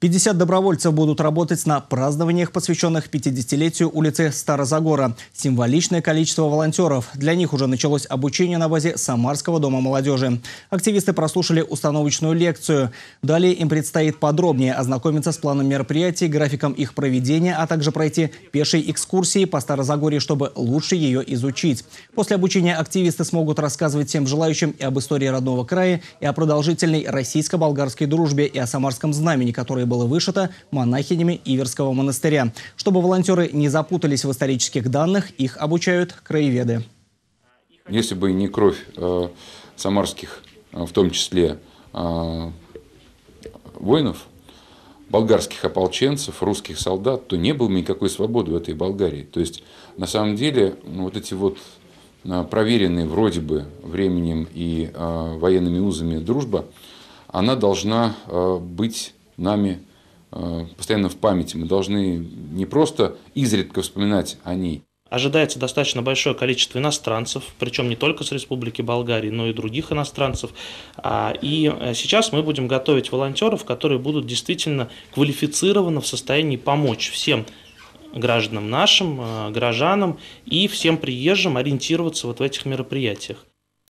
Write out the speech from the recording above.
50 добровольцев будут работать на празднованиях, посвященных 50-летию улицы Старозагора. Символичное количество волонтеров. Для них уже началось обучение на базе Самарского дома молодежи. Активисты прослушали установочную лекцию. Далее им предстоит подробнее ознакомиться с планом мероприятий, графиком их проведения, а также пройти пешие экскурсии по Старозагоре, чтобы лучше ее изучить. После обучения активисты смогут рассказывать всем желающим и об истории родного края, и о продолжительной российско-болгарской дружбе, и о самарском знамени, который было вышито монахинями Иверского монастыря. Чтобы волонтеры не запутались в исторических данных, их обучают краеведы. Если бы не кровь э, самарских, э, в том числе э, воинов, болгарских ополченцев, русских солдат, то не было бы никакой свободы в этой Болгарии. То есть, на самом деле, ну, вот эти вот э, проверенные вроде бы временем и э, военными узами дружба, она должна э, быть нами э, постоянно в памяти. Мы должны не просто изредка вспоминать о ней. Ожидается достаточно большое количество иностранцев, причем не только с Республики Болгарии, но и других иностранцев. А, и э, сейчас мы будем готовить волонтеров, которые будут действительно квалифицированно в состоянии помочь всем гражданам нашим, э, горожанам и всем приезжим ориентироваться вот в этих мероприятиях.